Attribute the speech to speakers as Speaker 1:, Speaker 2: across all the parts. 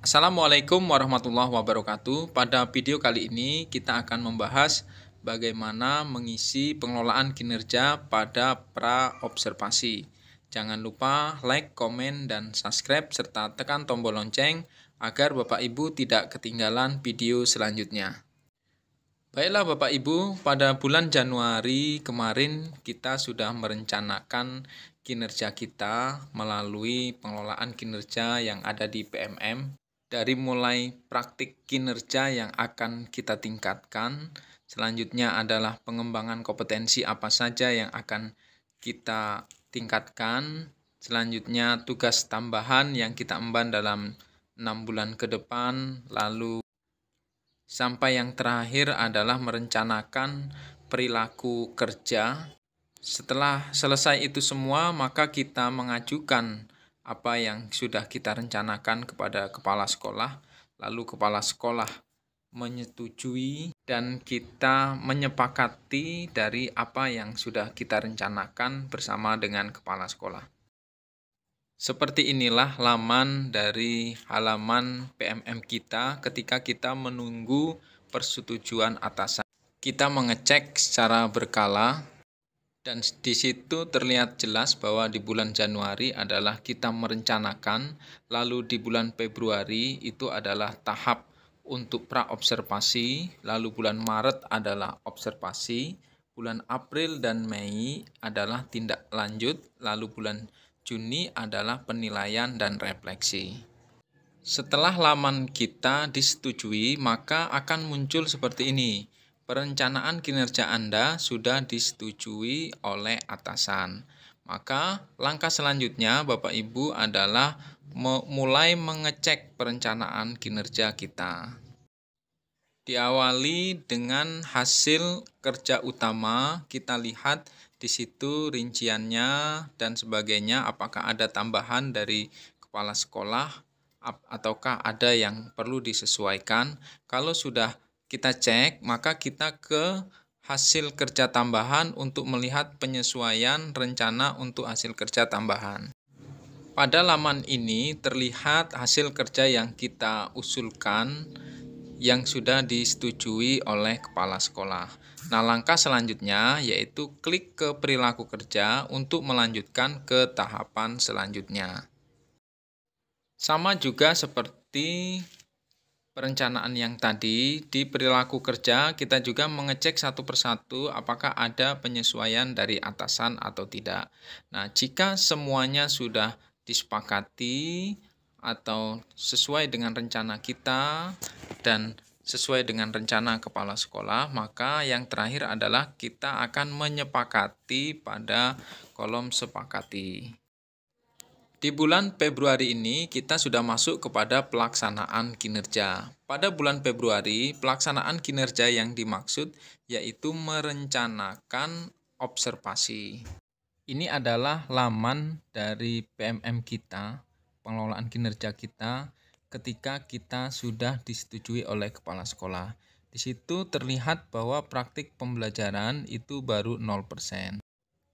Speaker 1: Assalamualaikum warahmatullahi wabarakatuh. Pada video kali ini kita akan membahas bagaimana mengisi pengelolaan kinerja pada praobservasi. Jangan lupa like, komen, dan subscribe serta tekan tombol lonceng agar Bapak Ibu tidak ketinggalan video selanjutnya. Baiklah Bapak Ibu, pada bulan Januari kemarin kita sudah merencanakan kinerja kita melalui pengelolaan kinerja yang ada di PMM dari mulai praktik kinerja yang akan kita tingkatkan. Selanjutnya adalah pengembangan kompetensi apa saja yang akan kita tingkatkan. Selanjutnya tugas tambahan yang kita emban dalam enam bulan ke depan. Lalu sampai yang terakhir adalah merencanakan perilaku kerja. Setelah selesai itu semua, maka kita mengajukan apa yang sudah kita rencanakan kepada kepala sekolah, lalu kepala sekolah menyetujui dan kita menyepakati dari apa yang sudah kita rencanakan bersama dengan kepala sekolah. Seperti inilah laman dari halaman PMM kita ketika kita menunggu persetujuan atasan. Kita mengecek secara berkala dan di situ terlihat jelas bahwa di bulan Januari adalah kita merencanakan, lalu di bulan Februari itu adalah tahap untuk praobservasi, lalu bulan Maret adalah observasi, bulan April dan Mei adalah tindak lanjut, lalu bulan Juni adalah penilaian dan refleksi. Setelah laman kita disetujui, maka akan muncul seperti ini perencanaan kinerja Anda sudah disetujui oleh atasan. Maka, langkah selanjutnya Bapak Ibu adalah mulai mengecek perencanaan kinerja kita. Diawali dengan hasil kerja utama, kita lihat di situ rinciannya dan sebagainya, apakah ada tambahan dari kepala sekolah ataukah ada yang perlu disesuaikan. Kalau sudah kita cek, maka kita ke hasil kerja tambahan untuk melihat penyesuaian rencana untuk hasil kerja tambahan. Pada laman ini terlihat hasil kerja yang kita usulkan yang sudah disetujui oleh kepala sekolah. Nah, langkah selanjutnya yaitu klik ke perilaku kerja untuk melanjutkan ke tahapan selanjutnya. Sama juga seperti perencanaan yang tadi di perilaku kerja kita juga mengecek satu persatu apakah ada penyesuaian dari atasan atau tidak. Nah, jika semuanya sudah disepakati atau sesuai dengan rencana kita dan sesuai dengan rencana kepala sekolah, maka yang terakhir adalah kita akan menyepakati pada kolom sepakati. Di bulan Februari ini, kita sudah masuk kepada pelaksanaan kinerja. Pada bulan Februari, pelaksanaan kinerja yang dimaksud yaitu merencanakan observasi. Ini adalah laman dari PMM kita, pengelolaan kinerja kita, ketika kita sudah disetujui oleh kepala sekolah. Di situ terlihat bahwa praktik pembelajaran itu baru 0%.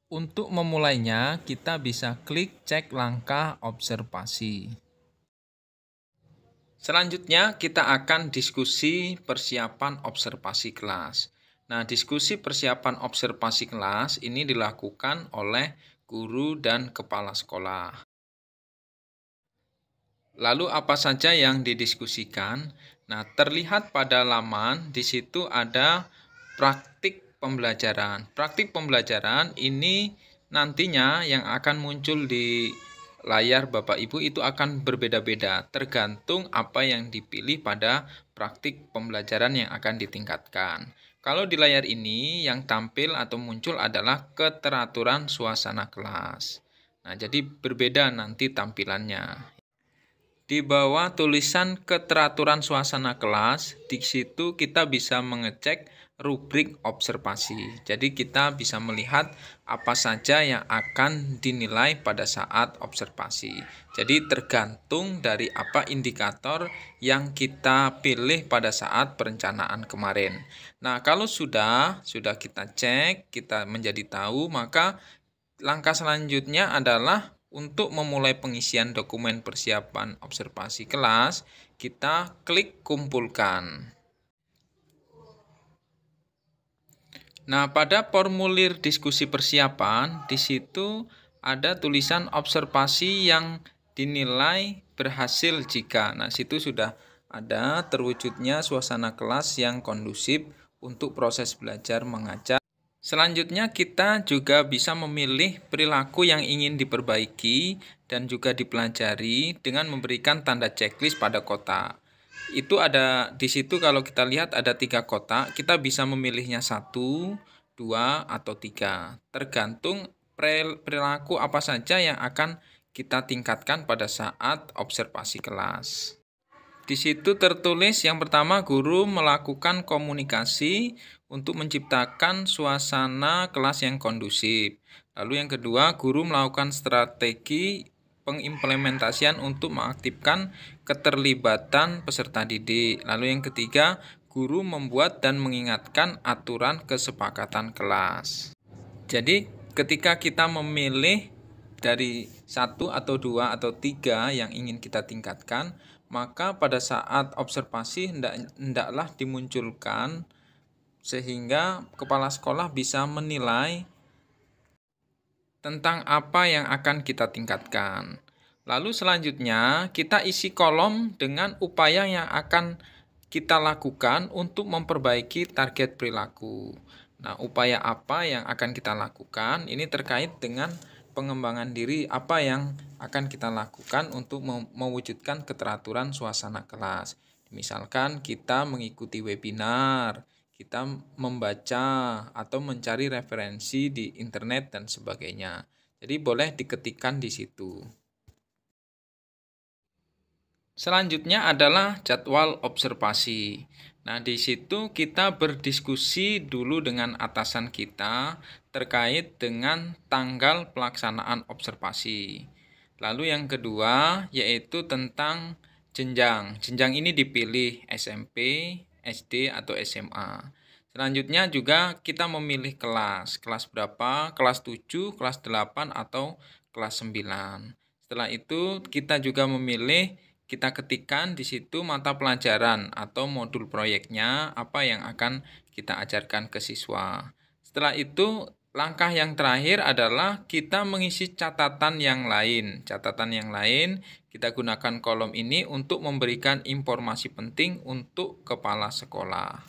Speaker 1: Untuk memulainya, kita bisa klik cek langkah observasi. Selanjutnya, kita akan diskusi persiapan observasi kelas. Nah, diskusi persiapan observasi kelas ini dilakukan oleh guru dan kepala sekolah. Lalu apa saja yang didiskusikan? Nah, terlihat pada laman di situ ada praktik pembelajaran. Praktik pembelajaran ini nantinya yang akan muncul di layar Bapak Ibu itu akan berbeda-beda tergantung apa yang dipilih pada praktik pembelajaran yang akan ditingkatkan. Kalau di layar ini yang tampil atau muncul adalah keteraturan suasana kelas. Nah, jadi berbeda nanti tampilannya. Di bawah tulisan keteraturan suasana kelas, di situ kita bisa mengecek rubrik observasi. Jadi kita bisa melihat apa saja yang akan dinilai pada saat observasi. Jadi tergantung dari apa indikator yang kita pilih pada saat perencanaan kemarin. Nah, kalau sudah sudah kita cek, kita menjadi tahu, maka langkah selanjutnya adalah untuk memulai pengisian dokumen persiapan observasi kelas, kita klik kumpulkan. Nah, pada formulir diskusi persiapan, di situ ada tulisan observasi yang dinilai berhasil jika. Nah, situ sudah ada terwujudnya suasana kelas yang kondusif untuk proses belajar mengajar Selanjutnya kita juga bisa memilih perilaku yang ingin diperbaiki dan juga dipelajari dengan memberikan tanda checklist pada kotak. Itu ada di situ kalau kita lihat ada tiga kotak, kita bisa memilihnya satu, dua, atau tiga. Tergantung perilaku apa saja yang akan kita tingkatkan pada saat observasi kelas. Di situ tertulis yang pertama guru melakukan komunikasi untuk menciptakan suasana kelas yang kondusif. Lalu yang kedua, guru melakukan strategi pengimplementasian untuk mengaktifkan keterlibatan peserta didik. Lalu yang ketiga, guru membuat dan mengingatkan aturan kesepakatan kelas. Jadi, ketika kita memilih dari satu atau dua atau tiga yang ingin kita tingkatkan, maka pada saat observasi hendak, hendaklah dimunculkan sehingga kepala sekolah bisa menilai tentang apa yang akan kita tingkatkan. Lalu selanjutnya kita isi kolom dengan upaya yang akan kita lakukan untuk memperbaiki target perilaku. Nah, upaya apa yang akan kita lakukan ini terkait dengan pengembangan diri apa yang akan kita lakukan untuk mewujudkan keteraturan suasana kelas. Misalkan kita mengikuti webinar, kita membaca atau mencari referensi di internet dan sebagainya. Jadi boleh diketikkan di situ. Selanjutnya adalah jadwal observasi. Nah, di situ kita berdiskusi dulu dengan atasan kita terkait dengan tanggal pelaksanaan observasi. Lalu yang kedua yaitu tentang jenjang. Jenjang ini dipilih SMP, SD atau SMA. Selanjutnya juga kita memilih kelas. Kelas berapa? Kelas 7, kelas 8 atau kelas 9. Setelah itu kita juga memilih kita ketikkan di situ mata pelajaran atau modul proyeknya apa yang akan kita ajarkan ke siswa. Setelah itu, langkah yang terakhir adalah kita mengisi catatan yang lain. Catatan yang lain kita gunakan kolom ini untuk memberikan informasi penting untuk kepala sekolah.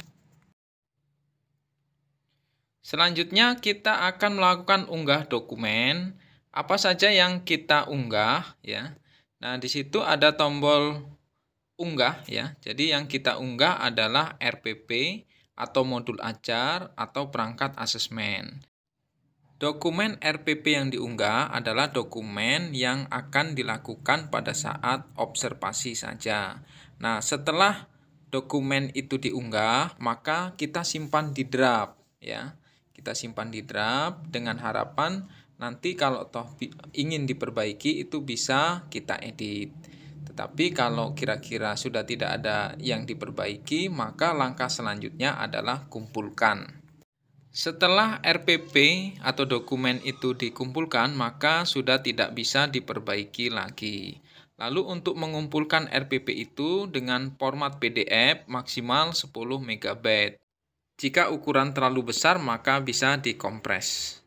Speaker 1: Selanjutnya, kita akan melakukan unggah dokumen. Apa saja yang kita unggah, ya? Nah, di situ ada tombol unggah ya. Jadi yang kita unggah adalah RPP atau modul ajar atau perangkat asesmen. Dokumen RPP yang diunggah adalah dokumen yang akan dilakukan pada saat observasi saja. Nah, setelah dokumen itu diunggah, maka kita simpan di draft ya. Kita simpan di draft dengan harapan nanti kalau toh ingin diperbaiki itu bisa kita edit. Tetapi kalau kira-kira sudah tidak ada yang diperbaiki, maka langkah selanjutnya adalah kumpulkan. Setelah RPP atau dokumen itu dikumpulkan, maka sudah tidak bisa diperbaiki lagi. Lalu untuk mengumpulkan RPP itu dengan format PDF maksimal 10 MB. Jika ukuran terlalu besar, maka bisa dikompres.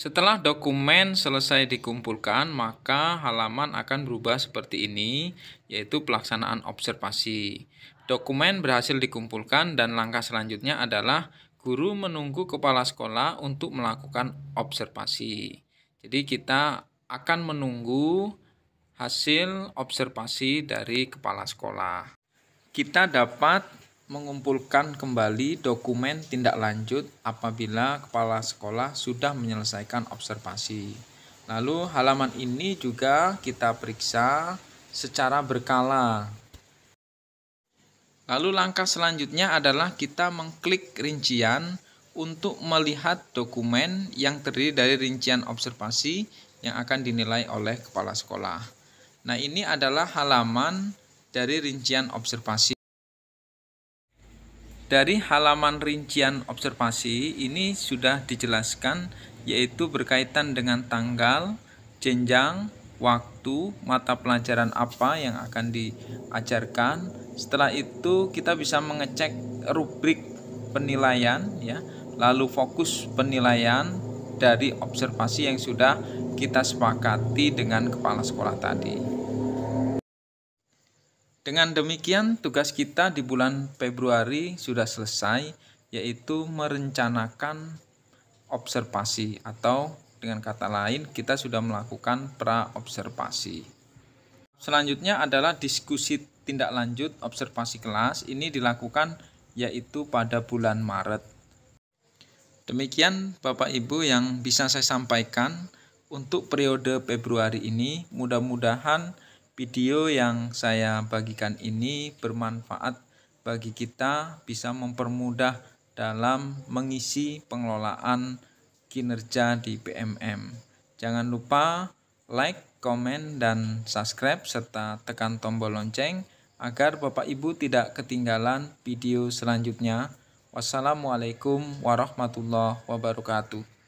Speaker 1: Setelah dokumen selesai dikumpulkan, maka halaman akan berubah seperti ini, yaitu pelaksanaan observasi. Dokumen berhasil dikumpulkan dan langkah selanjutnya adalah guru menunggu kepala sekolah untuk melakukan observasi. Jadi kita akan menunggu hasil observasi dari kepala sekolah. Kita dapat mengumpulkan kembali dokumen tindak lanjut apabila kepala sekolah sudah menyelesaikan observasi. Lalu halaman ini juga kita periksa secara berkala. Lalu langkah selanjutnya adalah kita mengklik rincian untuk melihat dokumen yang terdiri dari rincian observasi yang akan dinilai oleh kepala sekolah. Nah, ini adalah halaman dari rincian observasi dari halaman rincian observasi ini sudah dijelaskan yaitu berkaitan dengan tanggal, jenjang, waktu, mata pelajaran apa yang akan diajarkan. Setelah itu kita bisa mengecek rubrik penilaian ya, lalu fokus penilaian dari observasi yang sudah kita sepakati dengan kepala sekolah tadi. Dengan demikian, tugas kita di bulan Februari sudah selesai, yaitu merencanakan observasi atau dengan kata lain kita sudah melakukan praobservasi. Selanjutnya adalah diskusi tindak lanjut observasi kelas. Ini dilakukan yaitu pada bulan Maret. Demikian Bapak Ibu yang bisa saya sampaikan untuk periode Februari ini. Mudah-mudahan Video yang saya bagikan ini bermanfaat bagi kita bisa mempermudah dalam mengisi pengelolaan kinerja di PMM. Jangan lupa like, komen, dan subscribe serta tekan tombol lonceng agar Bapak Ibu tidak ketinggalan video selanjutnya. Wassalamualaikum warahmatullahi wabarakatuh.